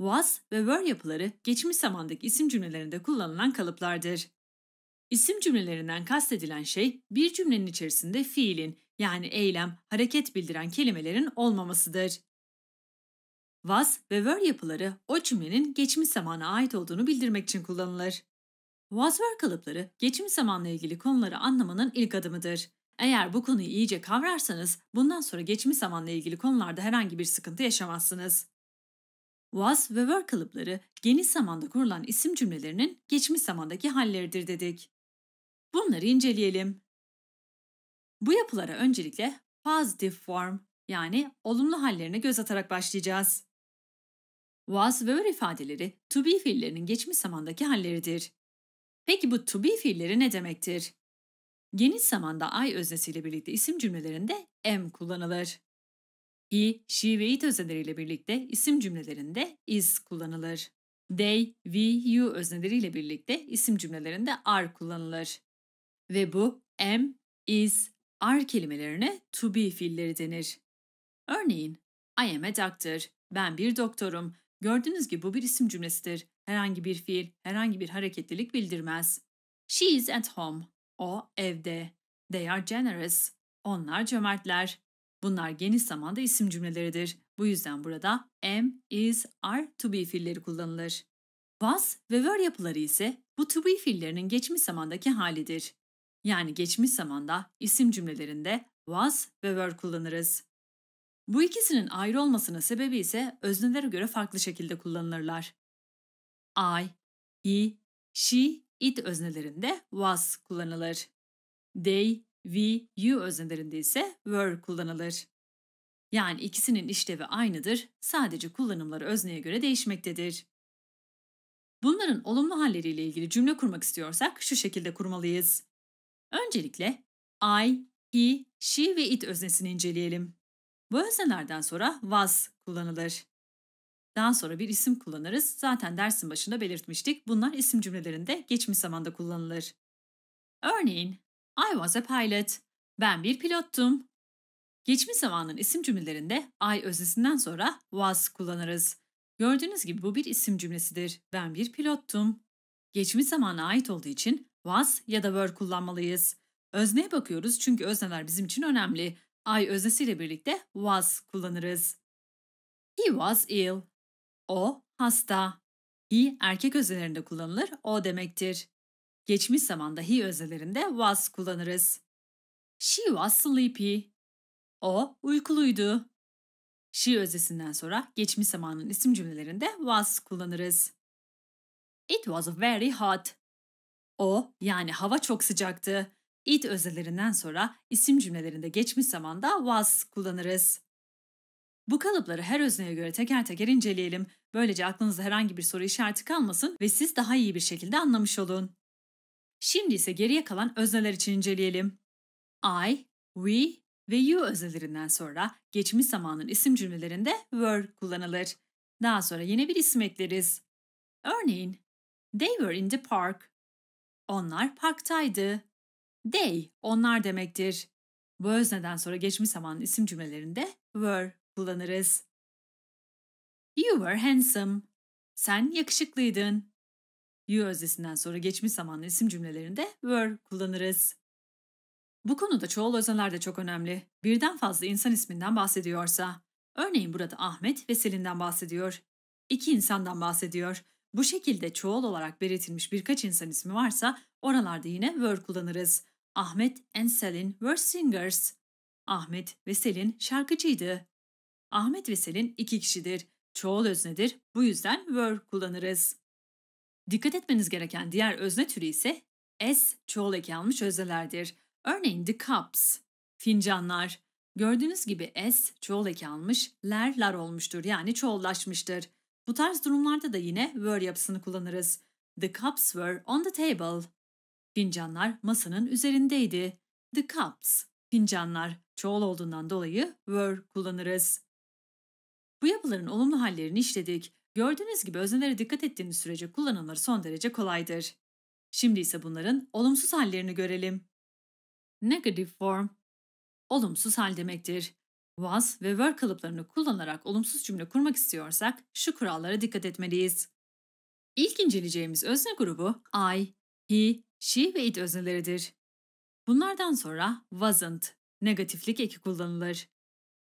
was ve were yapıları geçmiş zamandaki isim cümlelerinde kullanılan kalıplardır. İsim cümlelerinden kastedilen şey bir cümlenin içerisinde fiilin yani eylem, hareket bildiren kelimelerin olmamasıdır. Was ve were yapıları o cümlenin geçmiş zamana ait olduğunu bildirmek için kullanılır. Was-were kalıpları geçmiş zamanla ilgili konuları anlamanın ilk adımıdır. Eğer bu konuyu iyice kavrarsanız bundan sonra geçmiş zamanla ilgili konularda herhangi bir sıkıntı yaşamazsınız. Was ve were kalıpları geniş zamanda kurulan isim cümlelerinin geçmiş zamandaki halleridir dedik. Bunları inceleyelim. Bu yapılara öncelikle positive form yani olumlu hallerine göz atarak başlayacağız. Was ve were ifadeleri to be fiillerinin geçmiş zamandaki halleridir. Peki bu to be fiilleri ne demektir? Geniş zamanda ay öznesiyle birlikte isim cümlelerinde am kullanılır i, she ve it özneleriyle birlikte isim cümlelerinde is kullanılır. They, we, you özneleriyle birlikte isim cümlelerinde are kullanılır. Ve bu am, is, are kelimelerine to be fiilleri denir. Örneğin, I am a doctor, ben bir doktorum. Gördüğünüz gibi bu bir isim cümlesidir. Herhangi bir fiil, herhangi bir hareketlilik bildirmez. She is at home, o evde. They are generous, onlar cömertler. Bunlar geniş zamanda isim cümleleridir. Bu yüzden burada am, is, are, to be fiilleri kullanılır. Was ve were yapıları ise bu to be fiillerinin geçmiş zamandaki halidir. Yani geçmiş zamanda isim cümlelerinde was ve were kullanırız. Bu ikisinin ayrı olmasının sebebi ise öznelere göre farklı şekilde kullanılırlar. I, he, she, it öznelerinde was kullanılır. They, we, you öznelerinde ise were kullanılır. Yani ikisinin işlevi aynıdır, sadece kullanımları özneye göre değişmektedir. Bunların olumlu halleriyle ilgili cümle kurmak istiyorsak şu şekilde kurmalıyız. Öncelikle I, he, she ve it öznesini inceleyelim. Bu öznelerden sonra was kullanılır. Daha sonra bir isim kullanırız. Zaten dersin başında belirtmiştik. Bunlar isim cümlelerinde geçmiş zamanda kullanılır. Örneğin I was a pilot. Ben bir pilottum. Geçmiş zamanın isim cümlelerinde I öznesinden sonra was kullanırız. Gördüğünüz gibi bu bir isim cümlesidir. Ben bir pilottum. Geçmiş zamana ait olduğu için was ya da were kullanmalıyız. Özneye bakıyoruz çünkü özneler bizim için önemli. I öznesiyle birlikte was kullanırız. He was ill. O hasta. He erkek öznelerinde kullanılır, o demektir geçmiş zamanda dahi özelerinde was kullanırız. She was sleepy. O uykuluydu. She öznesinden sonra geçmiş zamanın isim cümlelerinde was kullanırız. It was very hot. O yani hava çok sıcaktı. It özelerinden sonra isim cümlelerinde geçmiş zamanda was kullanırız. Bu kalıpları her özneye göre teker teker inceleyelim. Böylece aklınızda herhangi bir soru işareti kalmasın ve siz daha iyi bir şekilde anlamış olun. Şimdi ise geriye kalan özneler için inceleyelim. I, we ve you özelerinden sonra geçmiş zamanın isim cümlelerinde were kullanılır. Daha sonra yine bir isim ekleriz. Örneğin, they were in the park. Onlar parktaydı. They, onlar demektir. Bu özneden sonra geçmiş zamanın isim cümlelerinde were kullanırız. You were handsome. Sen yakışıklıydın you öznesinden sonra geçmiş zamanlı isim cümlelerinde were kullanırız. Bu konuda çoğul özeler de çok önemli. Birden fazla insan isminden bahsediyorsa. Örneğin burada Ahmet ve Selin'den bahsediyor. İki insandan bahsediyor. Bu şekilde çoğul olarak belirtilmiş birkaç insan ismi varsa oralarda yine were kullanırız. Ahmet and Selin were singers. Ahmet ve Selin şarkıcıydı. Ahmet ve Selin iki kişidir. Çoğul öznedir. Bu yüzden were kullanırız. Dikkat etmeniz gereken diğer özne türü ise S çoğul eki almış öznelerdir. Örneğin the cups, fincanlar. Gördüğünüz gibi S çoğul eki almış, ler lar olmuştur yani çoğullaşmıştır. Bu tarz durumlarda da yine were yapısını kullanırız. The cups were on the table. Fincanlar masanın üzerindeydi. The cups, fincanlar çoğul olduğundan dolayı were kullanırız. Bu yapıların olumlu hallerini işledik. Gördüğünüz gibi öznelere dikkat ettiğiniz sürece kullanımları son derece kolaydır. Şimdi ise bunların olumsuz hallerini görelim. Negative form olumsuz hal demektir. Was ve were kalıplarını kullanarak olumsuz cümle kurmak istiyorsak şu kurallara dikkat etmeliyiz. İlk inceleyeceğimiz özne grubu I, he, she ve it özneleridir. Bunlardan sonra wasn't, negatiflik eki kullanılır.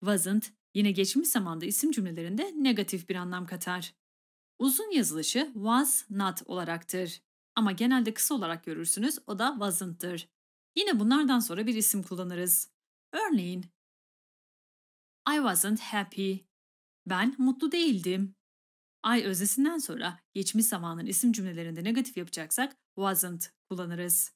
Wasn't, Yine geçmiş zamanda isim cümlelerinde negatif bir anlam katar. Uzun yazılışı was not olaraktır. Ama genelde kısa olarak görürsünüz o da wasn't'tır. Yine bunlardan sonra bir isim kullanırız. Örneğin I wasn't happy. Ben mutlu değildim. I öznesinden sonra geçmiş zamanın isim cümlelerinde negatif yapacaksak wasn't kullanırız.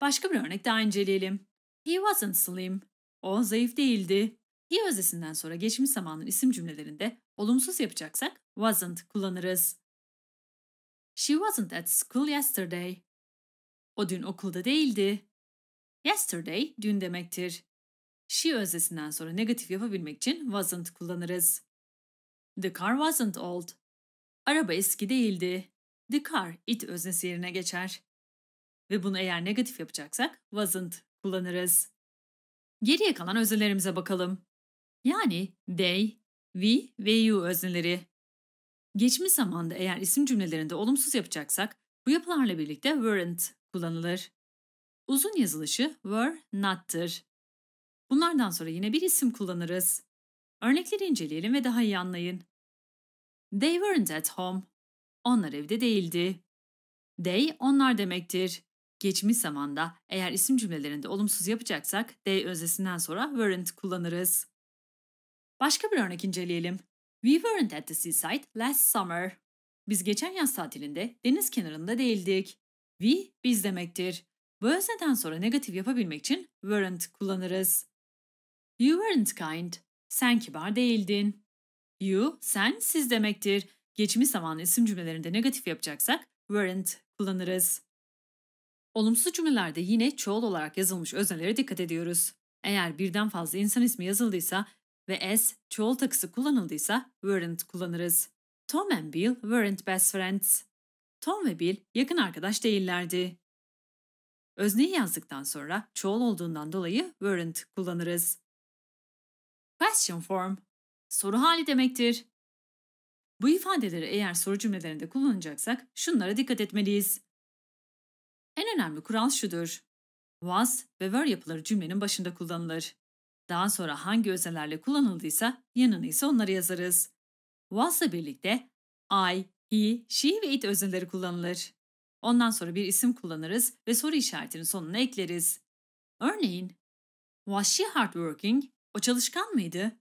Başka bir örnek daha inceleyelim. He wasn't slim. O zayıf değildi. He öznesinden sonra geçmiş zamanın isim cümlelerinde olumsuz yapacaksak wasn't kullanırız. She wasn't at school yesterday. O dün okulda değildi. Yesterday dün demektir. She öznesinden sonra negatif yapabilmek için wasn't kullanırız. The car wasn't old. Araba eski değildi. The car it öznesi yerine geçer. Ve bunu eğer negatif yapacaksak wasn't kullanırız. Geriye kalan özelerimize bakalım. Yani they, we ve you özneleri. Geçmiş zamanda eğer isim cümlelerinde olumsuz yapacaksak bu yapılarla birlikte weren't kullanılır. Uzun yazılışı were not'tır. Bunlardan sonra yine bir isim kullanırız. Örnekleri inceleyelim ve daha iyi anlayın. They weren't at home. Onlar evde değildi. They onlar demektir. Geçmiş zamanda eğer isim cümlelerinde olumsuz yapacaksak they öznesinden sonra weren't kullanırız. Başka bir örnek inceleyelim. We weren't at the seaside last summer. Biz geçen yaz tatilinde deniz kenarında değildik. We biz demektir. Bu özneden sonra negatif yapabilmek için weren't kullanırız. You weren't kind. Sen kibar değildin. You, sen, siz demektir. Geçmiş zaman isim cümlelerinde negatif yapacaksak weren't kullanırız. Olumsuz cümlelerde yine çoğul olarak yazılmış öznelere dikkat ediyoruz. Eğer birden fazla insan ismi yazıldıysa ve as çoğul takısı kullanıldıysa weren't kullanırız. Tom and Bill weren't best friends. Tom ve Bill yakın arkadaş değillerdi. Özneyi yazdıktan sonra çoğul olduğundan dolayı weren't kullanırız. Question form soru hali demektir. Bu ifadeleri eğer soru cümlelerinde kullanacaksak şunlara dikkat etmeliyiz. En önemli kural şudur. Was ve were yapıları cümlenin başında kullanılır. Daha sonra hangi özelerle kullanıldıysa yanını ise onlara yazarız. Was'la birlikte I, he, she ve it özeleri kullanılır. Ondan sonra bir isim kullanırız ve soru işaretinin sonuna ekleriz. Örneğin, was she hardworking? O çalışkan mıydı?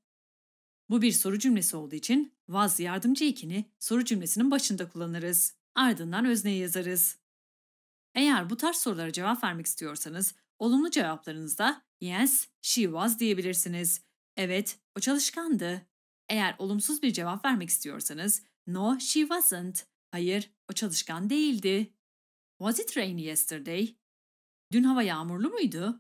Bu bir soru cümlesi olduğu için was yardımcı ikini soru cümlesinin başında kullanırız. Ardından özneyi yazarız. Eğer bu tarz sorulara cevap vermek istiyorsanız, olumlu cevaplarınızda Yes, she was diyebilirsiniz. Evet, o çalışkandı. Eğer olumsuz bir cevap vermek istiyorsanız no she wasn't. Hayır, o çalışkan değildi. Was it rainy yesterday? Dün hava yağmurlu muydu?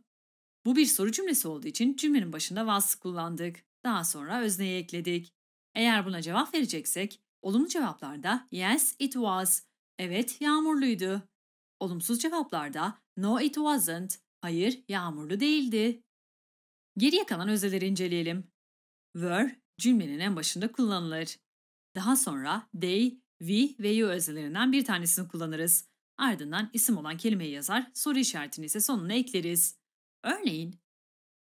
Bu bir soru cümlesi olduğu için cümlenin başında was kullandık. Daha sonra özneyi ekledik. Eğer buna cevap vereceksek, olumlu cevaplarda yes it was, evet yağmurluydu. Olumsuz cevaplarda no it wasn't, Hayır, yağmurlu değildi. Geriye kalan özeleri inceleyelim. Were cümlenin en başında kullanılır. Daha sonra they, we ve you özelerinden bir tanesini kullanırız. Ardından isim olan kelimeyi yazar, soru işaretini ise sonuna ekleriz. Örneğin,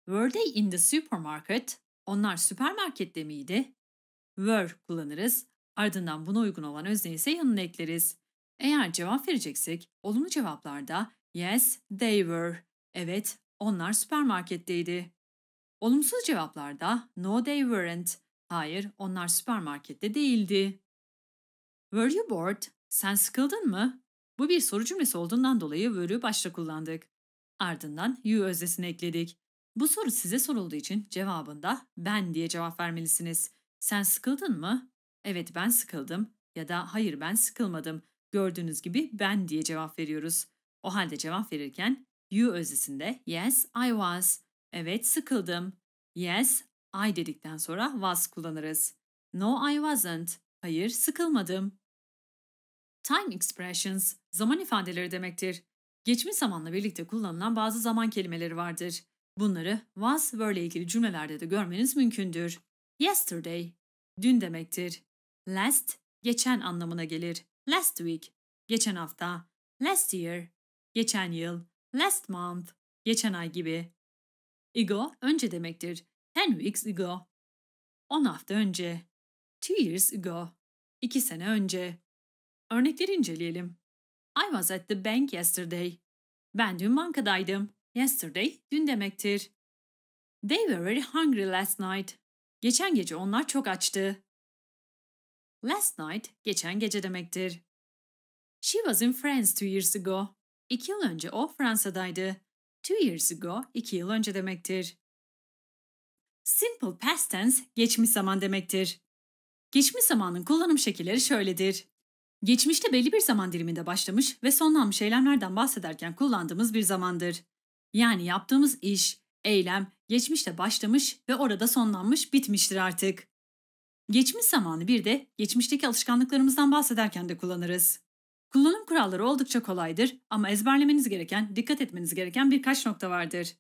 were they in the supermarket? Onlar süpermarkette miydi? Were kullanırız, ardından buna uygun olan özneyi ise yanına ekleriz. Eğer cevap vereceksek, olumlu cevaplarda yes, they were Evet, onlar süpermarketteydi. Olumsuz cevaplarda no they weren't, hayır onlar süpermarkette değildi. Were you bored? Sen sıkıldın mı? Bu bir soru cümlesi olduğundan dolayı were'ü başta kullandık. Ardından you öznesini ekledik. Bu soru size sorulduğu için cevabında ben diye cevap vermelisiniz. Sen sıkıldın mı? Evet ben sıkıldım ya da hayır ben sıkılmadım. Gördüğünüz gibi ben diye cevap veriyoruz. O halde cevap verirken you özesinde yes I was, evet sıkıldım, yes I dedikten sonra was kullanırız. No I wasn't, hayır sıkılmadım. Time expressions zaman ifadeleri demektir. Geçmiş zamanla birlikte kullanılan bazı zaman kelimeleri vardır. Bunları was were ile ilgili cümlelerde de görmeniz mümkündür. Yesterday, dün demektir. Last, geçen anlamına gelir. Last week, geçen hafta. Last year, geçen yıl last month, geçen ay gibi. Ago önce demektir. Ten weeks ago. On hafta önce. Two years ago. İki sene önce. Örnekleri inceleyelim. I was at the bank yesterday. Ben dün bankadaydım. Yesterday dün demektir. They were very hungry last night. Geçen gece onlar çok açtı. Last night geçen gece demektir. She was in France two years ago. İki yıl önce o Fransa'daydı. Two years ago, iki yıl önce demektir. Simple past tense, geçmiş zaman demektir. Geçmiş zamanın kullanım şekilleri şöyledir. Geçmişte belli bir zaman diliminde başlamış ve sonlanmış eylemlerden bahsederken kullandığımız bir zamandır. Yani yaptığımız iş, eylem geçmişte başlamış ve orada sonlanmış bitmiştir artık. Geçmiş zamanı bir de geçmişteki alışkanlıklarımızdan bahsederken de kullanırız. Kullanım kuralları oldukça kolaydır ama ezberlemeniz gereken, dikkat etmeniz gereken birkaç nokta vardır.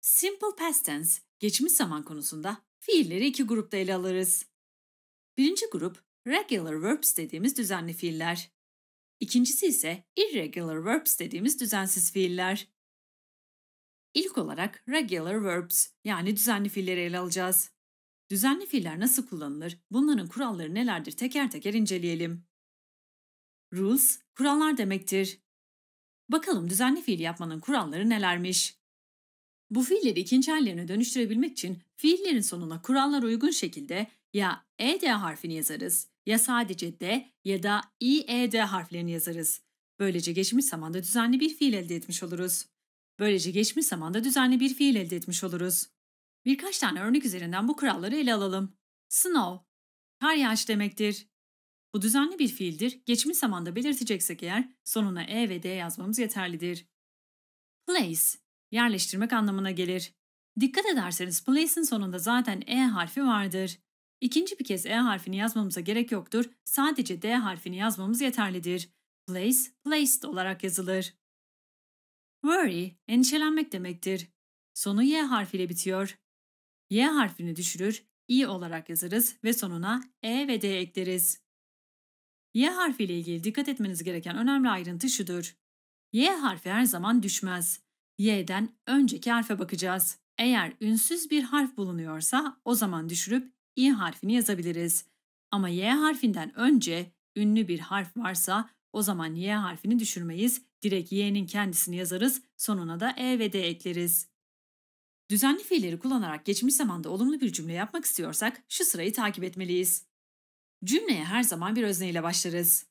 Simple past tense, geçmiş zaman konusunda fiilleri iki grupta ele alırız. Birinci grup, regular verbs dediğimiz düzenli fiiller. İkincisi ise irregular verbs dediğimiz düzensiz fiiller. İlk olarak regular verbs yani düzenli fiilleri ele alacağız. Düzenli fiiller nasıl kullanılır, bunların kuralları nelerdir teker teker inceleyelim rules, kurallar demektir. Bakalım düzenli fiil yapmanın kuralları nelermiş? Bu fiilleri ikinci hallerine dönüştürebilmek için fiillerin sonuna kurallar uygun şekilde ya ED harfini yazarız ya sadece D ya da IED harflerini yazarız. Böylece geçmiş zamanda düzenli bir fiil elde etmiş oluruz. Böylece geçmiş zamanda düzenli bir fiil elde etmiş oluruz. Birkaç tane örnek üzerinden bu kuralları ele alalım. Snow, kar yağış demektir. Bu düzenli bir fiildir. Geçmiş zamanda belirteceksek eğer sonuna e ve d yazmamız yeterlidir. Place, yerleştirmek anlamına gelir. Dikkat ederseniz place'in sonunda zaten e harfi vardır. İkinci bir kez e harfini yazmamıza gerek yoktur. Sadece d harfini yazmamız yeterlidir. Place, placed olarak yazılır. Worry, endişelenmek demektir. Sonu y harfiyle bitiyor. Y harfini düşürür, i olarak yazarız ve sonuna e ve d ekleriz. Y harfi ile ilgili dikkat etmeniz gereken önemli ayrıntı şudur. Y harfi her zaman düşmez. Y'den önceki harfe bakacağız. Eğer ünsüz bir harf bulunuyorsa o zaman düşürüp İ harfini yazabiliriz. Ama y harfinden önce ünlü bir harf varsa o zaman y harfini düşürmeyiz. Direkt y'nin kendisini yazarız. Sonuna da e ve d ekleriz. Düzenli fiilleri kullanarak geçmiş zamanda olumlu bir cümle yapmak istiyorsak şu sırayı takip etmeliyiz. Cümleye her zaman bir özneyle başlarız.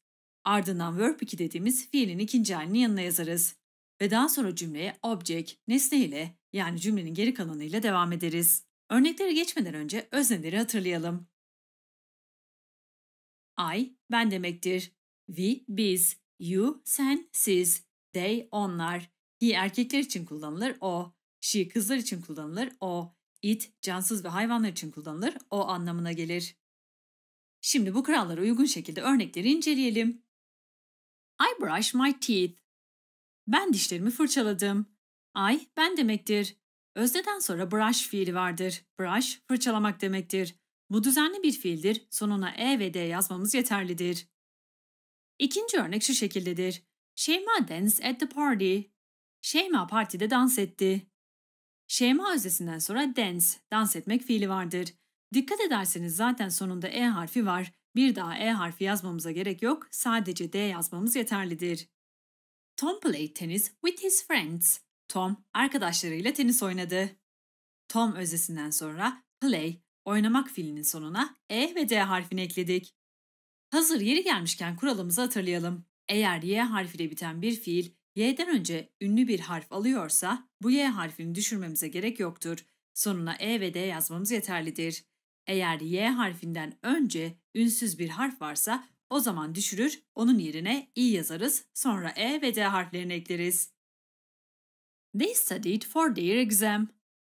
Ardından verb 2 dediğimiz fiilin ikinci halini yanına yazarız. Ve daha sonra cümleye object, nesne ile yani cümlenin geri kalanıyla devam ederiz. Örneklere geçmeden önce özneleri hatırlayalım. I, ben demektir. We, biz. You, sen, siz. They, onlar. He, erkekler için kullanılır. O. She, kızlar için kullanılır. O. It, cansız ve hayvanlar için kullanılır. O anlamına gelir. Şimdi bu kurallara uygun şekilde örnekleri inceleyelim. I brush my teeth. Ben dişlerimi fırçaladım. I ben demektir. Özneden sonra brush fiili vardır. Brush fırçalamak demektir. Bu düzenli bir fiildir. Sonuna e ve d yazmamız yeterlidir. İkinci örnek şu şekildedir. Şeyma danced at the party. Şeyma partide dans etti. Şeyma öznesinden sonra dance, dans etmek fiili vardır. Dikkat ederseniz zaten sonunda E harfi var. Bir daha E harfi yazmamıza gerek yok. Sadece D yazmamız yeterlidir. Tom played tennis with his friends. Tom arkadaşlarıyla tenis oynadı. Tom özesinden sonra play, oynamak fiilinin sonuna E ve D harfini ekledik. Hazır yeri gelmişken kuralımızı hatırlayalım. Eğer Y harfiyle biten bir fiil Y'den önce ünlü bir harf alıyorsa bu Y harfini düşürmemize gerek yoktur. Sonuna E ve D yazmamız yeterlidir. Eğer Y harfinden önce ünsüz bir harf varsa o zaman düşürür, onun yerine i yazarız, sonra e ve d harflerini ekleriz. They studied for their exam.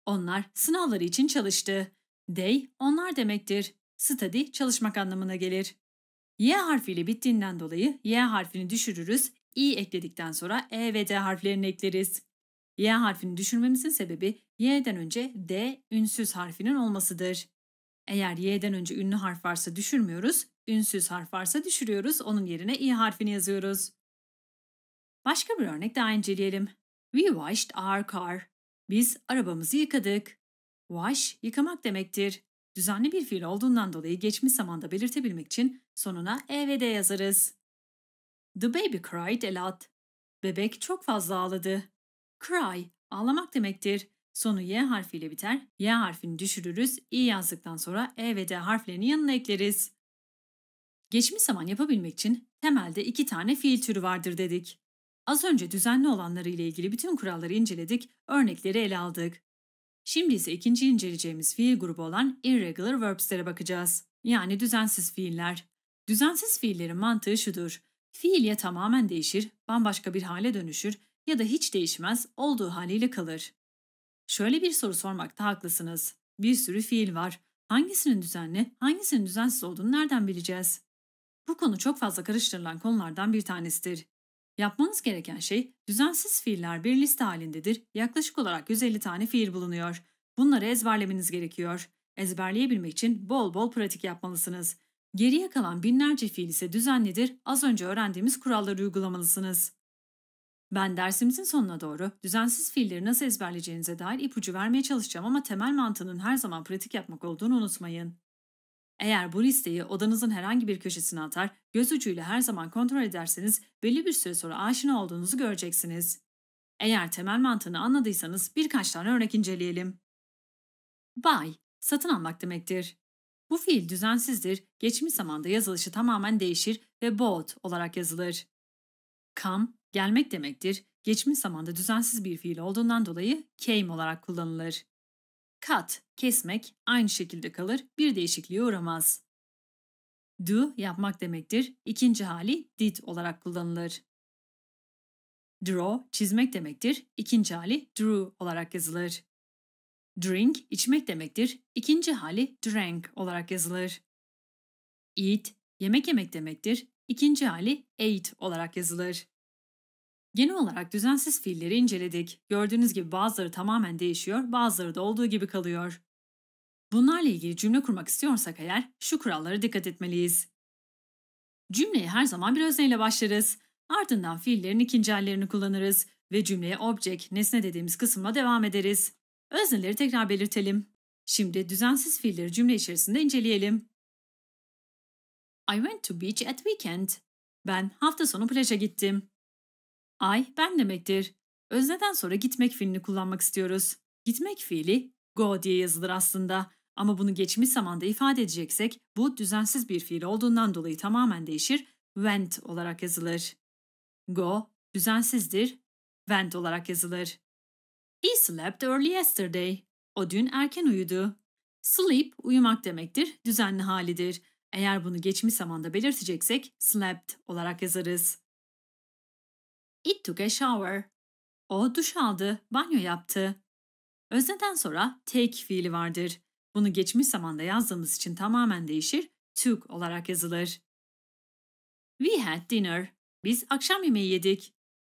Onlar sınavları için çalıştı. They onlar demektir. Study çalışmak anlamına gelir. Y harfiyle bittiğinden dolayı Y harfini düşürürüz. i ekledikten sonra E ve D harflerini ekleriz. Y harfini düşürmemizin sebebi Y'den önce D ünsüz harfinin olmasıdır. Eğer y'den önce ünlü harf varsa düşürmüyoruz, ünsüz harf varsa düşürüyoruz, onun yerine i harfini yazıyoruz. Başka bir örnek daha inceleyelim. We washed our car. Biz arabamızı yıkadık. Wash, yıkamak demektir. Düzenli bir fiil olduğundan dolayı geçmiş zamanda belirtebilmek için sonuna e ve d yazarız. The baby cried a lot. Bebek çok fazla ağladı. Cry, ağlamak demektir. Sonu Y harfiyle biter. Y harfini düşürürüz. i yazdıktan sonra E ve D harflerini yanına ekleriz. Geçmiş zaman yapabilmek için temelde iki tane fiil türü vardır dedik. Az önce düzenli olanları ile ilgili bütün kuralları inceledik, örnekleri ele aldık. Şimdi ise ikinci inceleyeceğimiz fiil grubu olan irregular verbs'lere bakacağız. Yani düzensiz fiiller. Düzensiz fiillerin mantığı şudur. Fiil ya tamamen değişir, bambaşka bir hale dönüşür ya da hiç değişmez, olduğu haliyle kalır. Şöyle bir soru sormakta haklısınız. Bir sürü fiil var. Hangisinin düzenli, hangisinin düzensiz olduğunu nereden bileceğiz? Bu konu çok fazla karıştırılan konulardan bir tanesidir. Yapmanız gereken şey düzensiz fiiller bir liste halindedir. Yaklaşık olarak 150 tane fiil bulunuyor. Bunları ezberlemeniz gerekiyor. Ezberleyebilmek için bol bol pratik yapmalısınız. Geriye kalan binlerce fiil ise düzenlidir. Az önce öğrendiğimiz kuralları uygulamalısınız. Ben dersimizin sonuna doğru düzensiz fiilleri nasıl ezberleyeceğinize dair ipucu vermeye çalışacağım ama temel mantığının her zaman pratik yapmak olduğunu unutmayın. Eğer bu listeyi odanızın herhangi bir köşesine atar, göz ucuyla her zaman kontrol ederseniz belli bir süre sonra aşina olduğunuzu göreceksiniz. Eğer temel mantığını anladıysanız birkaç tane örnek inceleyelim. Buy, satın almak demektir. Bu fiil düzensizdir, geçmiş zamanda yazılışı tamamen değişir ve bought olarak yazılır. Come, gelmek demektir. Geçmiş zamanda düzensiz bir fiil olduğundan dolayı came olarak kullanılır. Cut, kesmek aynı şekilde kalır, bir değişikliğe uğramaz. Do yapmak demektir. İkinci hali did olarak kullanılır. Draw çizmek demektir. İkinci hali drew olarak yazılır. Drink içmek demektir. İkinci hali drank olarak yazılır. Eat yemek yemek demektir. İkinci hali ate olarak yazılır. Genel olarak düzensiz fiilleri inceledik. Gördüğünüz gibi bazıları tamamen değişiyor, bazıları da olduğu gibi kalıyor. Bunlarla ilgili cümle kurmak istiyorsak eğer şu kurallara dikkat etmeliyiz. Cümleye her zaman bir özneyle başlarız. Ardından fiillerin ikinci hallerini kullanırız ve cümleye object, nesne dediğimiz kısımla devam ederiz. Özneleri tekrar belirtelim. Şimdi düzensiz fiilleri cümle içerisinde inceleyelim. I went to beach at weekend. Ben hafta sonu plaja gittim. Ay ben demektir. Özneden sonra gitmek fiilini kullanmak istiyoruz. Gitmek fiili go diye yazılır aslında. Ama bunu geçmiş zamanda ifade edeceksek bu düzensiz bir fiil olduğundan dolayı tamamen değişir, went olarak yazılır. Go düzensizdir, went olarak yazılır. He slept early yesterday. O dün erken uyudu. Sleep uyumak demektir, düzenli halidir. Eğer bunu geçmiş zamanda belirteceksek slept olarak yazarız. It took a shower. O duş aldı, banyo yaptı. Özneden sonra take fiili vardır. Bunu geçmiş zamanda yazdığımız için tamamen değişir, took olarak yazılır. We had dinner. Biz akşam yemeği yedik.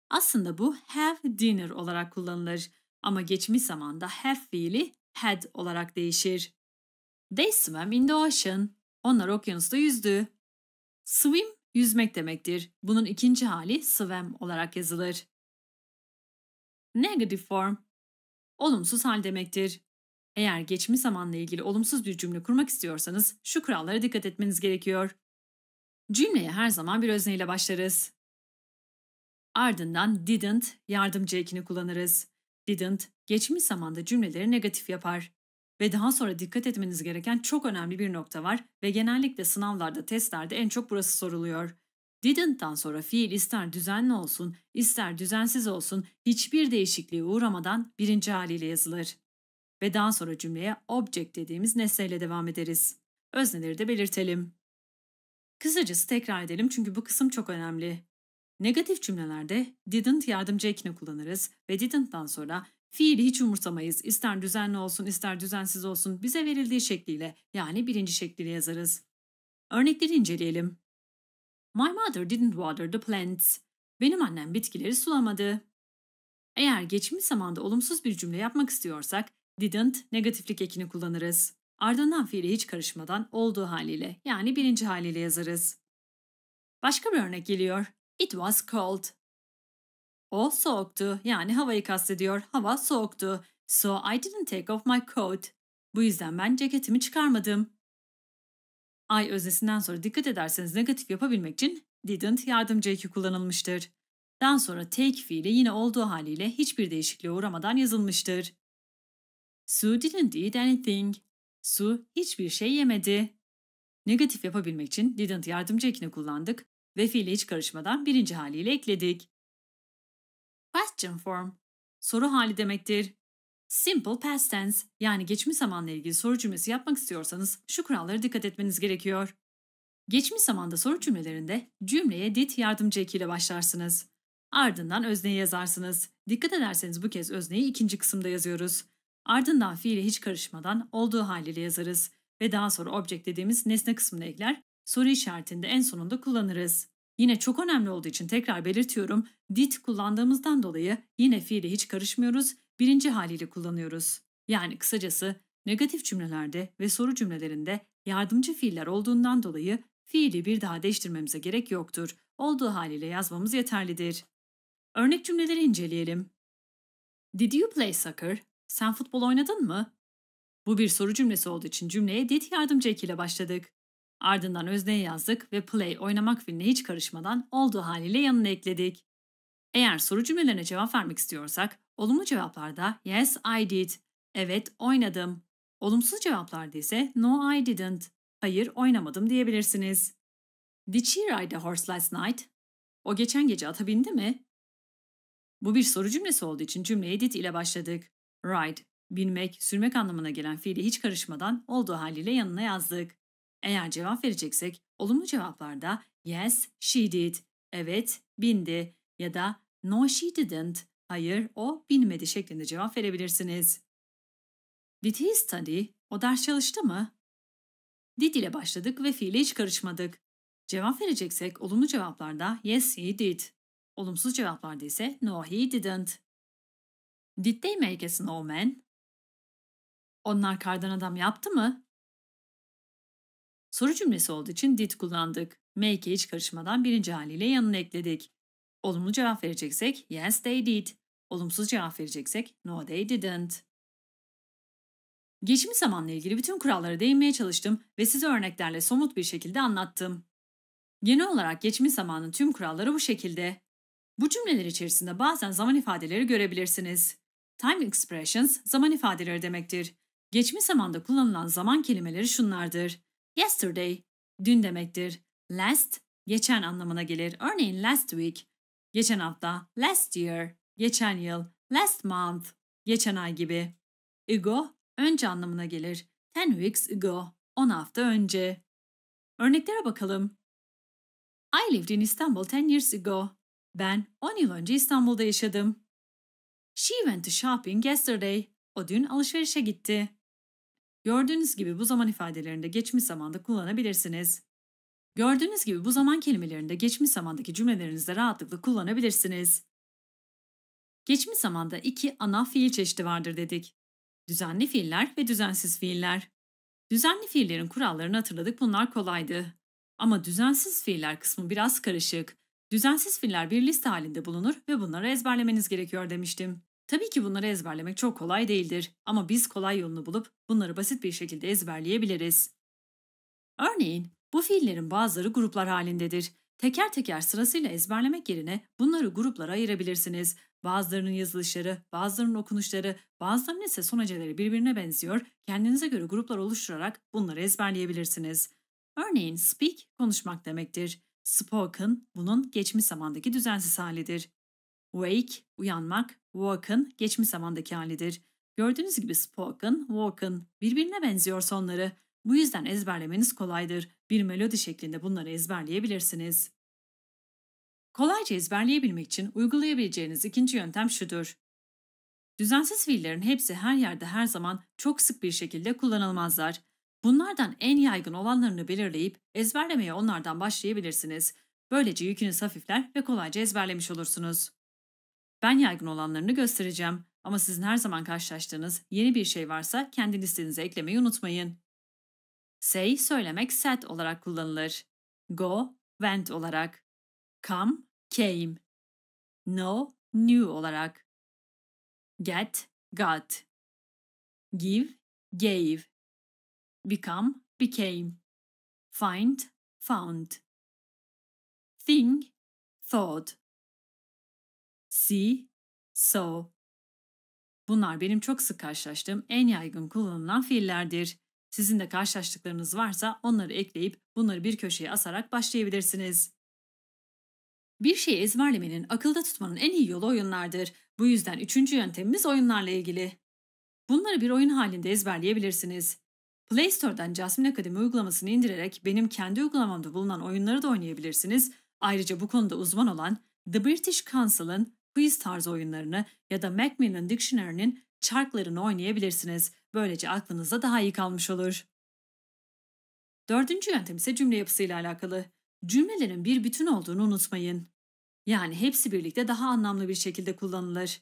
Aslında bu have dinner olarak kullanılır ama geçmiş zamanda have fiili had olarak değişir. They swam in the ocean. Onlar okyanusta yüzdü. Swim yüzmek demektir. Bunun ikinci hali swim olarak yazılır. Negative form olumsuz hal demektir. Eğer geçmiş zamanla ilgili olumsuz bir cümle kurmak istiyorsanız şu kurallara dikkat etmeniz gerekiyor. Cümleye her zaman bir özneyle başlarız. Ardından didn't yardımcı ekini kullanırız. Didn't geçmiş zamanda cümleleri negatif yapar ve daha sonra dikkat etmeniz gereken çok önemli bir nokta var ve genellikle sınavlarda, testlerde en çok burası soruluyor. Didn't'tan sonra fiil ister düzenli olsun, ister düzensiz olsun hiçbir değişikliğe uğramadan birinci haliyle yazılır. Ve daha sonra cümleye object dediğimiz nesneyle devam ederiz. Özneleri de belirtelim. Kısacası tekrar edelim çünkü bu kısım çok önemli. Negatif cümlelerde didn't yardımcı ekini kullanırız ve didn't'tan sonra Fiili hiç umursamayız. İster düzenli olsun ister düzensiz olsun bize verildiği şekliyle yani birinci şekliyle yazarız. Örnekleri inceleyelim. My mother didn't water the plants. Benim annem bitkileri sulamadı. Eğer geçmiş zamanda olumsuz bir cümle yapmak istiyorsak didn't negatiflik ekini kullanırız. Ardından fiili hiç karışmadan olduğu haliyle yani birinci haliyle yazarız. Başka bir örnek geliyor. It was cold. O soğuktu. Yani havayı kastediyor. Hava soğuktu. So I didn't take off my coat. Bu yüzden ben ceketimi çıkarmadım. I öznesinden sonra dikkat ederseniz negatif yapabilmek için didn't yardımcı eki kullanılmıştır. Dan sonra take fiili yine olduğu haliyle hiçbir değişikliğe uğramadan yazılmıştır. Sue didn't eat anything. Su hiçbir şey yemedi. Negatif yapabilmek için didn't yardımcı ekini kullandık ve fiile hiç karışmadan birinci haliyle ekledik. Question form soru hali demektir. Simple past tense yani geçmiş zamanla ilgili soru cümlesi yapmak istiyorsanız şu kurallara dikkat etmeniz gerekiyor. Geçmiş zamanda soru cümlelerinde cümleye did yardımcı ekiyle başlarsınız. Ardından özneyi yazarsınız. Dikkat ederseniz bu kez özneyi ikinci kısımda yazıyoruz. Ardından fiili hiç karışmadan olduğu haliyle yazarız ve daha sonra object dediğimiz nesne kısmını ekler, soru işaretinde en sonunda kullanırız. Yine çok önemli olduğu için tekrar belirtiyorum, did kullandığımızdan dolayı yine fiili hiç karışmıyoruz, birinci haliyle kullanıyoruz. Yani kısacası negatif cümlelerde ve soru cümlelerinde yardımcı fiiller olduğundan dolayı fiili bir daha değiştirmemize gerek yoktur. Olduğu haliyle yazmamız yeterlidir. Örnek cümleleri inceleyelim. Did you play soccer? Sen futbol oynadın mı? Bu bir soru cümlesi olduğu için cümleye did yardımcı ekiyle başladık. Ardından özneyi yazdık ve play oynamak fiiline hiç karışmadan olduğu haliyle yanına ekledik. Eğer soru cümlelerine cevap vermek istiyorsak, olumlu cevaplarda yes I did, evet oynadım. Olumsuz cevaplarda ise no I didn't, hayır oynamadım diyebilirsiniz. Did she ride a horse last night? O geçen gece ata bindi mi? Bu bir soru cümlesi olduğu için cümleyi did ile başladık. Ride, binmek, sürmek anlamına gelen fiili hiç karışmadan olduğu haliyle yanına yazdık. Eğer cevap vereceksek olumlu cevaplarda yes she did, evet bindi ya da no she didn't, hayır o binmedi şeklinde cevap verebilirsiniz. Did he study? O ders çalıştı mı? Did ile başladık ve fiili hiç karışmadık. Cevap vereceksek olumlu cevaplarda yes he did. Olumsuz cevaplarda ise no he didn't. Did they make a snowman? Onlar kardan adam yaptı mı? Soru cümlesi olduğu için did kullandık. Make'e hiç karışmadan birinci haliyle yanına ekledik. Olumlu cevap vereceksek yes they did. Olumsuz cevap vereceksek no they didn't. Geçmiş zamanla ilgili bütün kurallara değinmeye çalıştım ve size örneklerle somut bir şekilde anlattım. Genel olarak geçmiş zamanın tüm kuralları bu şekilde. Bu cümleler içerisinde bazen zaman ifadeleri görebilirsiniz. Time expressions zaman ifadeleri demektir. Geçmiş zamanda kullanılan zaman kelimeleri şunlardır. Yesterday dün demektir. Last geçen anlamına gelir. Örneğin last week geçen hafta, last year geçen yıl, last month geçen ay gibi. Ago önce anlamına gelir. Ten weeks ago 10 hafta önce. Örneklere bakalım. I lived in Istanbul 10 years ago. Ben 10 yıl önce İstanbul'da yaşadım. She went to shopping yesterday. O dün alışverişe gitti. Gördüğünüz gibi bu zaman ifadelerinde geçmiş zamanda kullanabilirsiniz. Gördüğünüz gibi bu zaman kelimelerinde geçmiş zamandaki cümlelerinizde rahatlıkla kullanabilirsiniz. Geçmiş zamanda iki ana fiil çeşidi vardır dedik. Düzenli fiiller ve düzensiz fiiller. Düzenli fiillerin kurallarını hatırladık bunlar kolaydı. Ama düzensiz fiiller kısmı biraz karışık. Düzensiz fiiller bir liste halinde bulunur ve bunları ezberlemeniz gerekiyor demiştim. Tabii ki bunları ezberlemek çok kolay değildir ama biz kolay yolunu bulup bunları basit bir şekilde ezberleyebiliriz. Örneğin bu fiillerin bazıları gruplar halindedir. Teker teker sırasıyla ezberlemek yerine bunları gruplara ayırabilirsiniz. Bazılarının yazılışları, bazılarının okunuşları, bazılarının ise son heceleri birbirine benziyor. Kendinize göre gruplar oluşturarak bunları ezberleyebilirsiniz. Örneğin speak konuşmak demektir. Spoken bunun geçmiş zamandaki düzensiz halidir. Wake, uyanmak, woken, geçmiş zamandaki halidir. Gördüğünüz gibi spoken, woken birbirine benziyor sonları. Bu yüzden ezberlemeniz kolaydır. Bir melodi şeklinde bunları ezberleyebilirsiniz. Kolayca ezberleyebilmek için uygulayabileceğiniz ikinci yöntem şudur. Düzensiz fiillerin hepsi her yerde her zaman çok sık bir şekilde kullanılmazlar. Bunlardan en yaygın olanlarını belirleyip ezberlemeye onlardan başlayabilirsiniz. Böylece yükünüz hafifler ve kolayca ezberlemiş olursunuz. Ben yaygın olanlarını göstereceğim ama sizin her zaman karşılaştığınız yeni bir şey varsa kendi listenize eklemeyi unutmayın. Say söylemek said olarak kullanılır. Go went olarak. Come came. No, new olarak. Get got. Give gave. Become became. Find found. Think thought see, saw. Bunlar benim çok sık karşılaştığım en yaygın kullanılan fiillerdir. Sizin de karşılaştıklarınız varsa onları ekleyip bunları bir köşeye asarak başlayabilirsiniz. Bir şeyi ezberlemenin, akılda tutmanın en iyi yolu oyunlardır. Bu yüzden üçüncü yöntemimiz oyunlarla ilgili. Bunları bir oyun halinde ezberleyebilirsiniz. Play Store'dan Jasmine Akademi uygulamasını indirerek benim kendi uygulamamda bulunan oyunları da oynayabilirsiniz. Ayrıca bu konuda uzman olan The British Council'ın quiz tarzı oyunlarını ya da Macmillan Dictionary'nin çarklarını oynayabilirsiniz. Böylece aklınızda daha iyi kalmış olur. Dördüncü yöntem ise cümle yapısıyla alakalı. Cümlelerin bir bütün olduğunu unutmayın. Yani hepsi birlikte daha anlamlı bir şekilde kullanılır.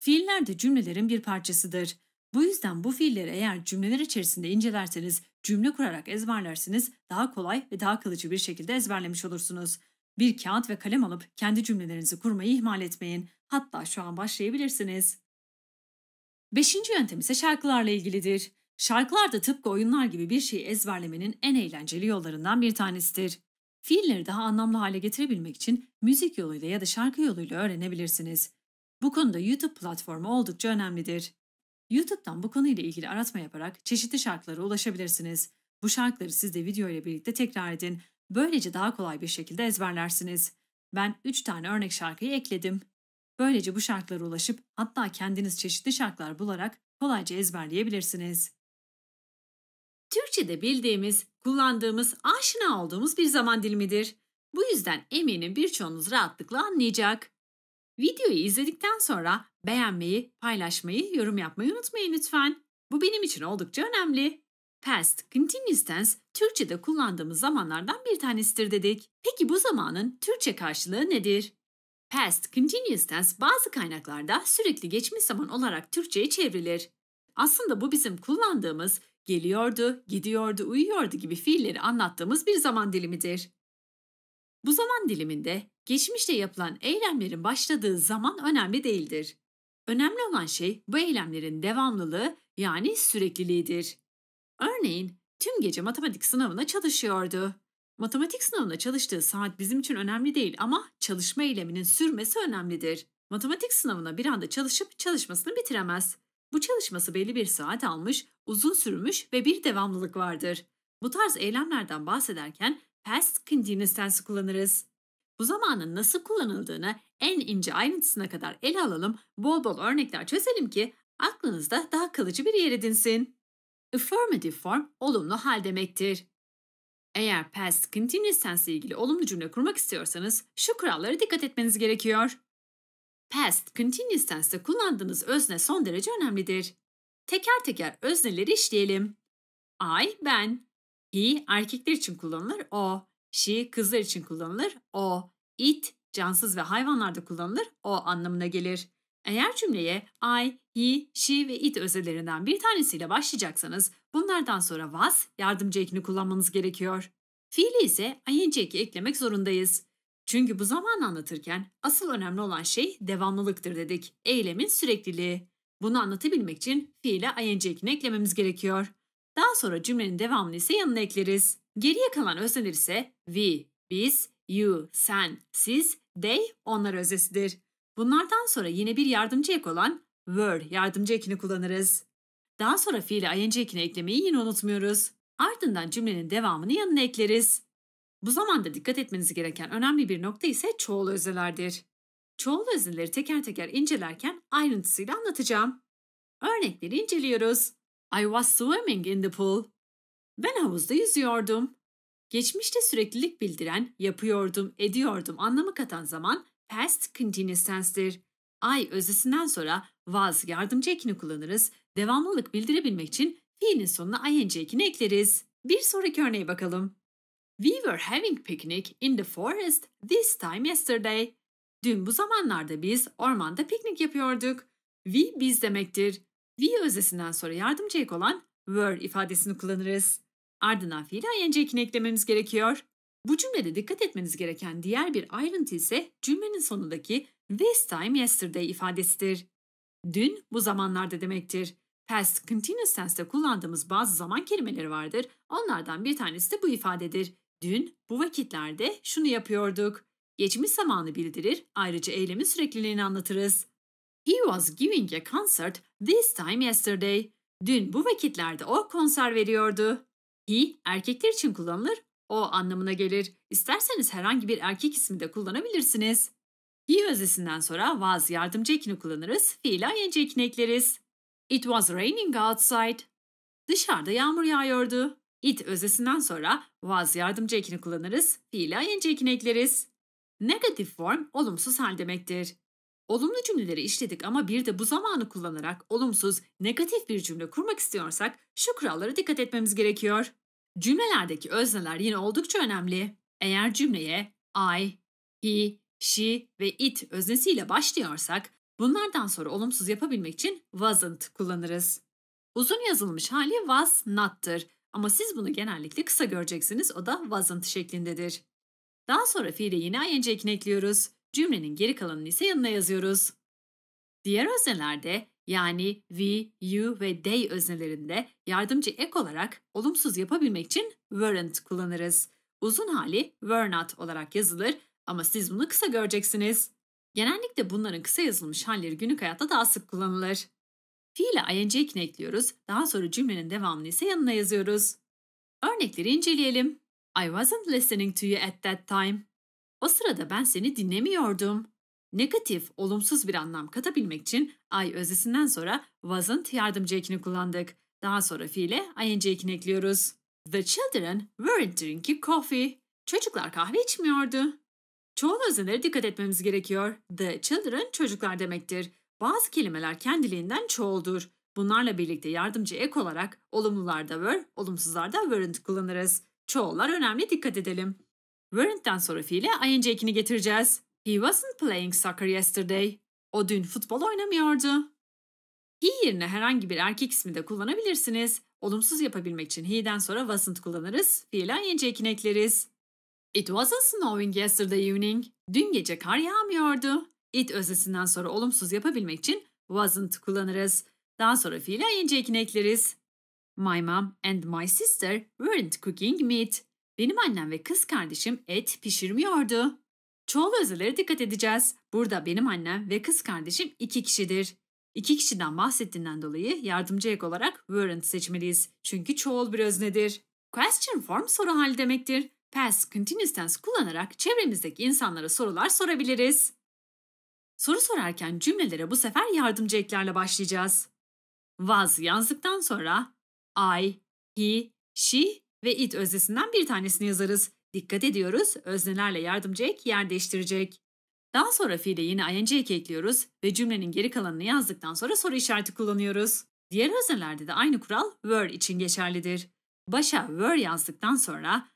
Fiiller de cümlelerin bir parçasıdır. Bu yüzden bu fiilleri eğer cümleler içerisinde incelerseniz, cümle kurarak ezberlersiniz, daha kolay ve daha kalıcı bir şekilde ezberlemiş olursunuz. Bir kağıt ve kalem alıp kendi cümlelerinizi kurmayı ihmal etmeyin. Hatta şu an başlayabilirsiniz. Beşinci yöntem ise şarkılarla ilgilidir. Şarkılar da tıpkı oyunlar gibi bir şeyi ezberlemenin en eğlenceli yollarından bir tanesidir. Fiilleri daha anlamlı hale getirebilmek için müzik yoluyla ya da şarkı yoluyla öğrenebilirsiniz. Bu konuda YouTube platformu oldukça önemlidir. YouTube'dan bu konuyla ilgili aratma yaparak çeşitli şarkılara ulaşabilirsiniz. Bu şarkıları siz de video ile birlikte tekrar edin. Böylece daha kolay bir şekilde ezberlersiniz. Ben 3 tane örnek şarkıyı ekledim. Böylece bu şarkılara ulaşıp hatta kendiniz çeşitli şarkılar bularak kolayca ezberleyebilirsiniz. Türkçe'de bildiğimiz, kullandığımız, aşina olduğumuz bir zaman dilimidir. Bu yüzden eminim birçoğunuz rahatlıkla anlayacak. Videoyu izledikten sonra beğenmeyi, paylaşmayı, yorum yapmayı unutmayın lütfen. Bu benim için oldukça önemli. Past, continuous tense Türkçe'de kullandığımız zamanlardan bir tanesidir dedik. Peki bu zamanın Türkçe karşılığı nedir? Past, continuous tense bazı kaynaklarda sürekli geçmiş zaman olarak Türkçe'ye çevrilir. Aslında bu bizim kullandığımız geliyordu, gidiyordu, uyuyordu gibi fiilleri anlattığımız bir zaman dilimidir. Bu zaman diliminde geçmişte yapılan eylemlerin başladığı zaman önemli değildir. Önemli olan şey bu eylemlerin devamlılığı yani sürekliliğidir. Örneğin tüm gece matematik sınavına çalışıyordu. Matematik sınavına çalıştığı saat bizim için önemli değil ama çalışma eyleminin sürmesi önemlidir. Matematik sınavına bir anda çalışıp çalışmasını bitiremez. Bu çalışması belli bir saat almış, uzun sürmüş ve bir devamlılık vardır. Bu tarz eylemlerden bahsederken past continuous tense kullanırız. Bu zamanın nasıl kullanıldığını en ince ayrıntısına kadar ele alalım, bol bol örnekler çözelim ki aklınızda daha kalıcı bir yer edinsin. Affirmative form olumlu hal demektir. Eğer past continuous tense ile ilgili olumlu cümle kurmak istiyorsanız şu kurallara dikkat etmeniz gerekiyor. Past continuous tense'te kullandığınız özne son derece önemlidir. Teker teker özneleri işleyelim. I, ben. He, erkekler için kullanılır, o. She, kızlar için kullanılır, o. It, cansız ve hayvanlarda kullanılır, o anlamına gelir. Eğer cümleye I, Yi, she ve it özelerinden bir tanesiyle başlayacaksanız bunlardan sonra was yardımcı ekini kullanmanız gerekiyor. Fiili ise ing eki eklemek zorundayız. Çünkü bu zamanı anlatırken asıl önemli olan şey devamlılıktır dedik. Eylemin sürekliliği. Bunu anlatabilmek için fiile ing ekini eklememiz gerekiyor. Daha sonra cümlenin devamını ise yanına ekleriz. Geriye kalan özneler ise we, biz, you, sen, siz, they onlar özesidir. Bunlardan sonra yine bir yardımcı ek olan were yardımcı ekini kullanırız. Daha sonra fiili ing ekini eklemeyi yine unutmuyoruz. Ardından cümlenin devamını yanına ekleriz. Bu zamanda dikkat etmeniz gereken önemli bir nokta ise çoğul öznelerdir. Çoğul özneleri teker teker incelerken ayrıntısıyla anlatacağım. Örnekleri inceliyoruz. I was swimming in the pool. Ben havuzda yüzüyordum. Geçmişte süreklilik bildiren yapıyordum, ediyordum anlamı katan zaman past continuous tense'dir ay özesinden sonra was yardımcı ekini kullanırız. Devamlılık bildirebilmek için fiilin sonuna ing ekini ekleriz. Bir sonraki örneğe bakalım. We were having picnic in the forest this time yesterday. Dün bu zamanlarda biz ormanda piknik yapıyorduk. We biz demektir. We özesinden sonra yardımcı ek olan were ifadesini kullanırız. Ardından fiili ing ekini eklememiz gerekiyor. Bu cümlede dikkat etmeniz gereken diğer bir ayrıntı ise cümlenin sonundaki this time yesterday ifadesidir. Dün bu zamanlarda demektir. Past continuous tense'te kullandığımız bazı zaman kelimeleri vardır. Onlardan bir tanesi de bu ifadedir. Dün bu vakitlerde şunu yapıyorduk. Geçmiş zamanı bildirir, ayrıca eylemin sürekliliğini anlatırız. He was giving a concert this time yesterday. Dün bu vakitlerde o konser veriyordu. He erkekler için kullanılır, o anlamına gelir. İsterseniz herhangi bir erkek ismi de kullanabilirsiniz. He öznesinden sonra was yardımcı ekini kullanırız, fiil ing ekini ekleriz. It was raining outside. Dışarıda yağmur yağıyordu. It öznesinden sonra was yardımcı ekini kullanırız, fiil ing ekini ekleriz. Negative form olumsuz hal demektir. Olumlu cümleleri işledik ama bir de bu zamanı kullanarak olumsuz, negatif bir cümle kurmak istiyorsak şu kurallara dikkat etmemiz gerekiyor. Cümlelerdeki özneler yine oldukça önemli. Eğer cümleye I, he, she ve it öznesiyle başlıyorsak bunlardan sonra olumsuz yapabilmek için wasn't kullanırız. Uzun yazılmış hali was not'tır ama siz bunu genellikle kısa göreceksiniz o da wasn't şeklindedir. Daha sonra fiile yine ing ekliyoruz. Cümlenin geri kalanını ise yanına yazıyoruz. Diğer öznelerde yani we, you ve they öznelerinde yardımcı ek olarak olumsuz yapabilmek için weren't kullanırız. Uzun hali were not olarak yazılır ama siz bunu kısa göreceksiniz. Genellikle bunların kısa yazılmış halleri günlük hayatta daha sık kullanılır. Fiile ing ekini ekliyoruz, daha sonra cümlenin devamını ise yanına yazıyoruz. Örnekleri inceleyelim. I wasn't listening to you at that time. O sırada ben seni dinlemiyordum negatif, olumsuz bir anlam katabilmek için I öznesinden sonra wasn't yardımcı ekini kullandık. Daha sonra fiile ing ekini ekliyoruz. The children weren't drinking coffee. Çocuklar kahve içmiyordu. Çoğul öznelere dikkat etmemiz gerekiyor. The children çocuklar demektir. Bazı kelimeler kendiliğinden çoğuldur. Bunlarla birlikte yardımcı ek olarak olumlularda were, olumsuzlarda weren't kullanırız. Çoğullar önemli dikkat edelim. Weren't'ten sonra fiile ing ekini getireceğiz. He wasn't playing soccer yesterday. O dün futbol oynamıyordu. He yerine herhangi bir erkek ismi de kullanabilirsiniz. Olumsuz yapabilmek için he'den sonra wasn't kullanırız. fiilen ing ekini ekleriz. It wasn't snowing yesterday evening. Dün gece kar yağmıyordu. It özesinden sonra olumsuz yapabilmek için wasn't kullanırız. Daha sonra fiilen ing ekini ekleriz. My mom and my sister weren't cooking meat. Benim annem ve kız kardeşim et pişirmiyordu. Çoğul özelere dikkat edeceğiz. Burada benim annem ve kız kardeşim iki kişidir. İki kişiden bahsettiğinden dolayı yardımcı ek olarak weren't seçmeliyiz. Çünkü çoğul bir öznedir. Question form soru hali demektir. Past continuous tense kullanarak çevremizdeki insanlara sorular sorabiliriz. Soru sorarken cümlelere bu sefer yardımcı eklerle başlayacağız. Was yazdıktan sonra I, he, she ve it öznesinden bir tanesini yazarız. Dikkat ediyoruz, öznelerle yardımcı yer değiştirecek. Daha sonra fiile yine ing ek ekliyoruz ve cümlenin geri kalanını yazdıktan sonra soru işareti kullanıyoruz. Diğer öznelerde de aynı kural were için geçerlidir. Başa were yazdıktan sonra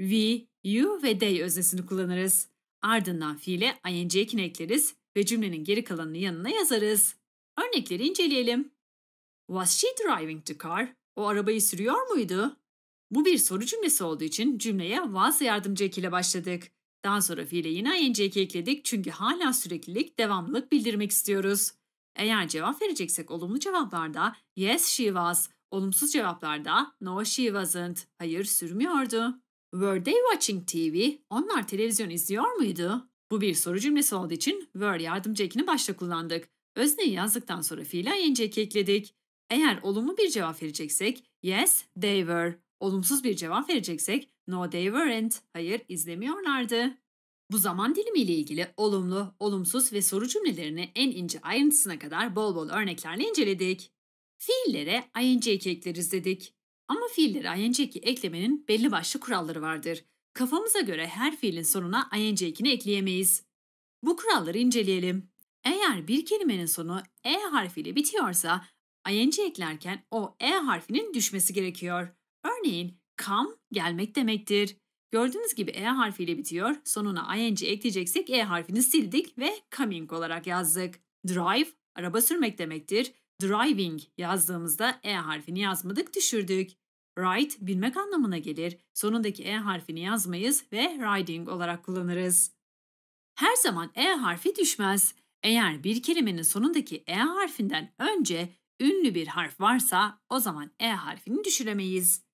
we, you ve they öznesini kullanırız. Ardından fiile ing ekini ekleriz ve cümlenin geri kalanını yanına yazarız. Örnekleri inceleyelim. Was she driving the car? O arabayı sürüyor muydu? Bu bir soru cümlesi olduğu için cümleye was yardımcı ekiyle başladık. Daha sonra fiile yine ing eki ekledik çünkü hala süreklilik, devamlılık bildirmek istiyoruz. Eğer cevap vereceksek olumlu cevaplarda yes she was, olumsuz cevaplarda no she wasn't, hayır sürmüyordu. Were they watching TV? Onlar televizyon izliyor muydu? Bu bir soru cümlesi olduğu için were yardımcı ekini başta kullandık. Özneyi yazdıktan sonra fiile ing eki ekledik. Eğer olumlu bir cevap vereceksek yes they were, Olumsuz bir cevap vereceksek no they weren't, hayır izlemiyorlardı. Bu zaman dilimi ile ilgili olumlu, olumsuz ve soru cümlelerini en ince ayrıntısına kadar bol bol örneklerle inceledik. Fiillere ing eki ekleriz dedik. Ama fiillere ing eki eklemenin belli başlı kuralları vardır. Kafamıza göre her fiilin sonuna ing ekini ekleyemeyiz. Bu kuralları inceleyelim. Eğer bir kelimenin sonu e harfiyle bitiyorsa ing eklerken o e harfinin düşmesi gerekiyor. Örneğin come gelmek demektir. Gördüğünüz gibi e harfiyle bitiyor. Sonuna ing ekleyeceksek e harfini sildik ve coming olarak yazdık. Drive araba sürmek demektir. Driving yazdığımızda e harfini yazmadık, düşürdük. Ride bilmek anlamına gelir. Sonundaki e harfini yazmayız ve riding olarak kullanırız. Her zaman e harfi düşmez. Eğer bir kelimenin sonundaki e harfinden önce ünlü bir harf varsa o zaman e harfini düşüremeyiz.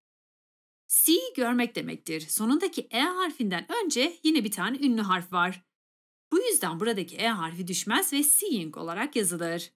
C görmek demektir. Sonundaki E harfinden önce yine bir tane ünlü harf var. Bu yüzden buradaki E harfi düşmez ve seeing olarak yazılır.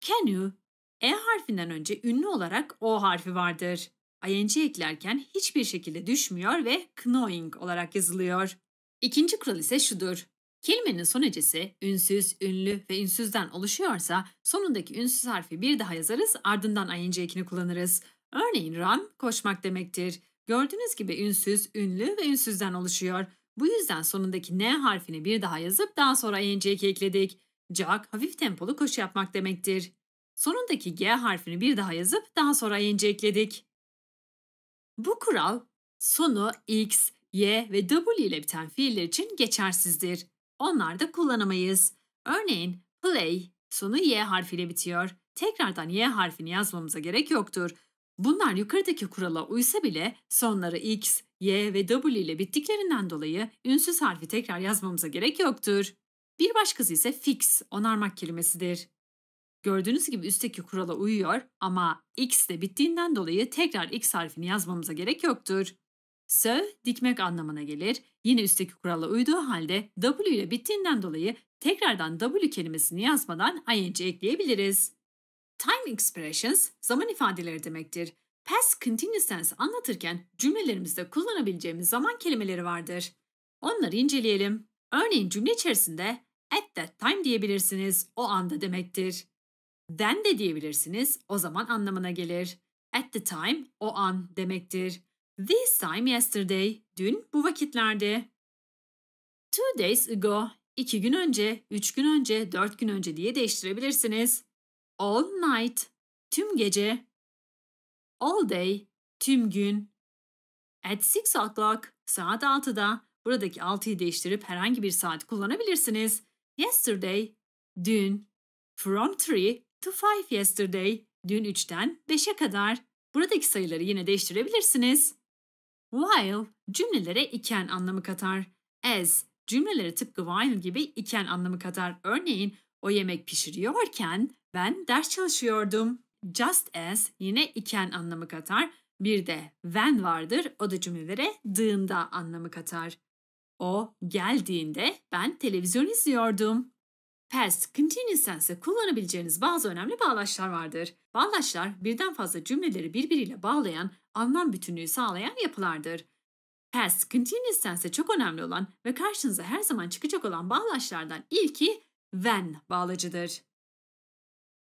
Can you? E harfinden önce ünlü olarak O harfi vardır. ING eklerken hiçbir şekilde düşmüyor ve knowing olarak yazılıyor. İkinci kural ise şudur. Kelimenin son ecesi ünsüz, ünlü ve ünsüzden oluşuyorsa sonundaki ünsüz harfi bir daha yazarız ardından ing ekini kullanırız. Örneğin run koşmak demektir. Gördüğünüz gibi ünsüz, ünlü ve ünsüzden oluşuyor. Bu yüzden sonundaki N harfini bir daha yazıp daha sonra ing ekledik. Jog hafif tempolu koşu yapmak demektir. Sonundaki G harfini bir daha yazıp daha sonra ing ekledik. Bu kural sonu X, Y ve W ile biten fiiller için geçersizdir. Onları da kullanamayız. Örneğin play sonu Y harfiyle bitiyor. Tekrardan Y harfini yazmamıza gerek yoktur. Bunlar yukarıdaki kurala uysa bile sonları x, y ve w ile bittiklerinden dolayı ünsüz harfi tekrar yazmamıza gerek yoktur. Bir başkası ise fix, onarmak kelimesidir. Gördüğünüz gibi üstteki kurala uyuyor ama x de bittiğinden dolayı tekrar x harfini yazmamıza gerek yoktur. Sö, dikmek anlamına gelir. Yine üstteki kurala uyduğu halde w ile bittiğinden dolayı tekrardan w kelimesini yazmadan ing ekleyebiliriz. Time expressions zaman ifadeleri demektir. Past continuous tense anlatırken cümlelerimizde kullanabileceğimiz zaman kelimeleri vardır. Onları inceleyelim. Örneğin cümle içerisinde at that time diyebilirsiniz. O anda demektir. Then de diyebilirsiniz. O zaman anlamına gelir. At the time o an demektir. This time yesterday dün bu vakitlerde. Two days ago iki gün önce, üç gün önce, dört gün önce diye değiştirebilirsiniz all night tüm gece all day tüm gün at six o'clock saat altıda. buradaki altıyı değiştirip herhangi bir saat kullanabilirsiniz. Yesterday dün from three to five yesterday dün üçten beşe kadar buradaki sayıları yine değiştirebilirsiniz. While cümlelere iken anlamı katar. As cümlelere tıpkı while gibi iken anlamı katar. Örneğin o yemek pişiriyorken ben ders çalışıyordum. Just as yine iken anlamı katar. Bir de when vardır o da cümlelere dığında anlamı katar. O geldiğinde ben televizyon izliyordum. Past continuous tense'e kullanabileceğiniz bazı önemli bağlaçlar vardır. Bağlaçlar birden fazla cümleleri birbiriyle bağlayan, anlam bütünlüğü sağlayan yapılardır. Past continuous tense'e çok önemli olan ve karşınıza her zaman çıkacak olan bağlaçlardan ilki when bağlacıdır.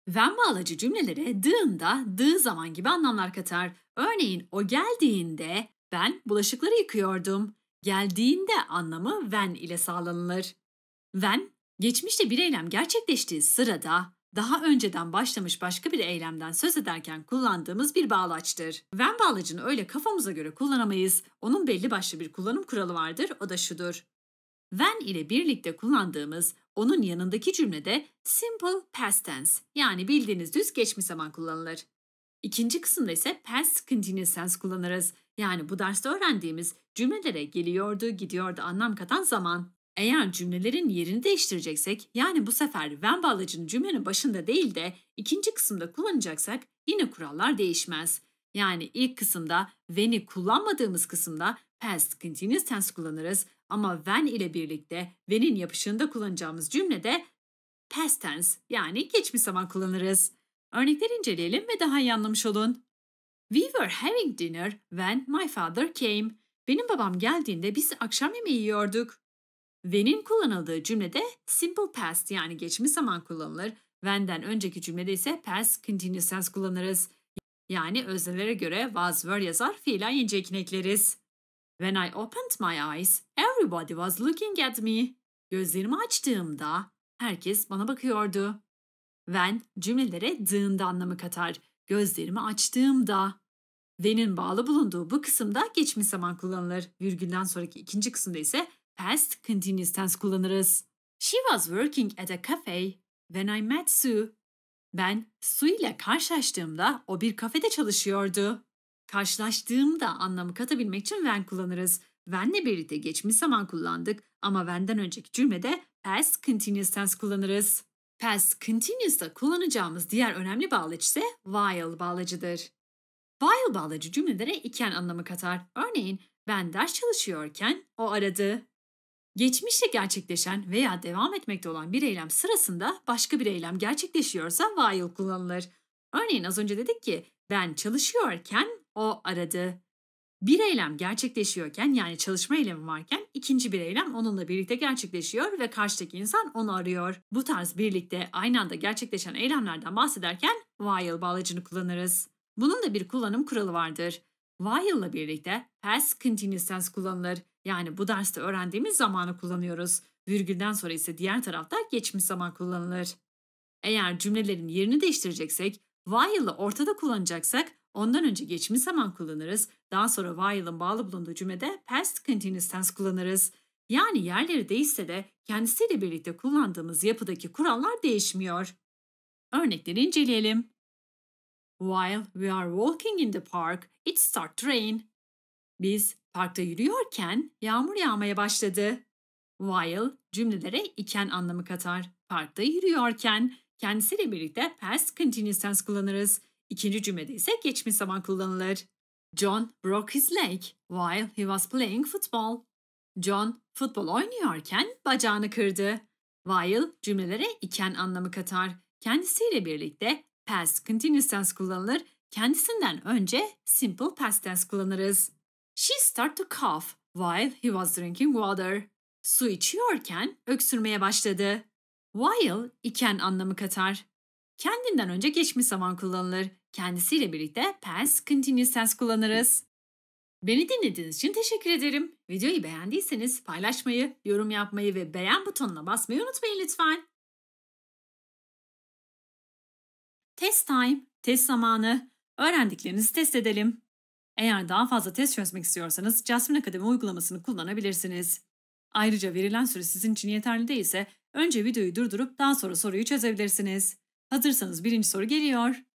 Venme alacı cümlelere dığında dığı zaman gibi anlamlar katar. Örneğin o geldiğinde ben bulaşıkları yıkıyordum. Geldiğinde anlamı ven ile sağlanılır. Ven, geçmişte bir eylem gerçekleştiği sırada daha önceden başlamış başka bir eylemden söz ederken kullandığımız bir bağlaçtır. Ven bağlacını öyle kafamıza göre kullanamayız. Onun belli başlı bir kullanım kuralı vardır, o da şudur when ile birlikte kullandığımız onun yanındaki cümlede simple past tense yani bildiğiniz düz geçmiş zaman kullanılır. İkinci kısımda ise past continuous tense kullanırız. Yani bu derste öğrendiğimiz cümlelere geliyordu, gidiyordu anlam katan zaman. Eğer cümlelerin yerini değiştireceksek, yani bu sefer when bağlacını cümlenin başında değil de ikinci kısımda kullanacaksak yine kurallar değişmez. Yani ilk kısımda when'i kullanmadığımız kısımda past continuous tense kullanırız ama when ile birlikte when'in yapışığında kullanacağımız cümlede past tense yani geçmiş zaman kullanırız. Örnekler inceleyelim ve daha iyi anlamış olun. We were having dinner when my father came. Benim babam geldiğinde biz akşam yemeği yiyorduk. When'in kullanıldığı cümlede simple past yani geçmiş zaman kullanılır. When'den önceki cümlede ise past continuous tense kullanırız. Yani öznelere göre was were yazar fiilen yenice ekleriz. When I opened my eyes, everybody was looking at me. Gözlerimi açtığımda herkes bana bakıyordu. When cümlelere dığında anlamı katar. Gözlerimi açtığımda. When'in bağlı bulunduğu bu kısımda geçmiş zaman kullanılır. Virgülden sonraki ikinci kısımda ise past continuous tense kullanırız. She was working at a cafe when I met Sue. Ben Sue ile karşılaştığımda o bir kafede çalışıyordu. Karşılaştığımda anlamı katabilmek için when kullanırız. When'le birlikte geçmiş zaman kullandık ama when'den önceki cümlede past continuous tense kullanırız. Past continuous'ta kullanacağımız diğer önemli bağlaç ise while bağlacıdır. While bağlacı cümlelere iken anlamı katar. Örneğin ben ders çalışıyorken o aradı. Geçmişte gerçekleşen veya devam etmekte olan bir eylem sırasında başka bir eylem gerçekleşiyorsa while kullanılır. Örneğin az önce dedik ki ben çalışıyorken o aradı. Bir eylem gerçekleşiyorken yani çalışma eylemi varken ikinci bir eylem onunla birlikte gerçekleşiyor ve karşıdaki insan onu arıyor. Bu tarz birlikte aynı anda gerçekleşen eylemlerden bahsederken while bağlacını kullanırız. Bunun da bir kullanım kuralı vardır. While ile birlikte past continuous tense kullanılır. Yani bu derste öğrendiğimiz zamanı kullanıyoruz. Virgülden sonra ise diğer tarafta geçmiş zaman kullanılır. Eğer cümlelerin yerini değiştireceksek, while'ı ortada kullanacaksak Ondan önce geçmiş zaman kullanırız. Daha sonra while'ın bağlı bulunduğu cümlede past continuous tense kullanırız. Yani yerleri değişse de kendisiyle birlikte kullandığımız yapıdaki kurallar değişmiyor. Örnekleri inceleyelim. While we are walking in the park, it started to rain. Biz parkta yürüyorken yağmur yağmaya başladı. While cümlelere iken anlamı katar. Parkta yürüyorken kendisiyle birlikte past continuous tense kullanırız. İkinci cümlede ise geçmiş zaman kullanılır. John broke his leg while he was playing football. John futbol oynuyorken bacağını kırdı. While cümlelere iken anlamı katar. Kendisiyle birlikte past continuous tense kullanılır. Kendisinden önce simple past tense kullanırız. She started to cough while he was drinking water. Su içiyorken öksürmeye başladı. While iken anlamı katar. Kendinden önce geçmiş zaman kullanılır. Kendisiyle birlikte past continuous tense kullanırız. Beni dinlediğiniz için teşekkür ederim. Videoyu beğendiyseniz paylaşmayı, yorum yapmayı ve beğen butonuna basmayı unutmayın lütfen. Test time, test zamanı. Öğrendiklerinizi test edelim. Eğer daha fazla test çözmek istiyorsanız Jasmine Akademi uygulamasını kullanabilirsiniz. Ayrıca verilen süre sizin için yeterli değilse önce videoyu durdurup daha sonra soruyu çözebilirsiniz. Hazırsanız birinci soru geliyor.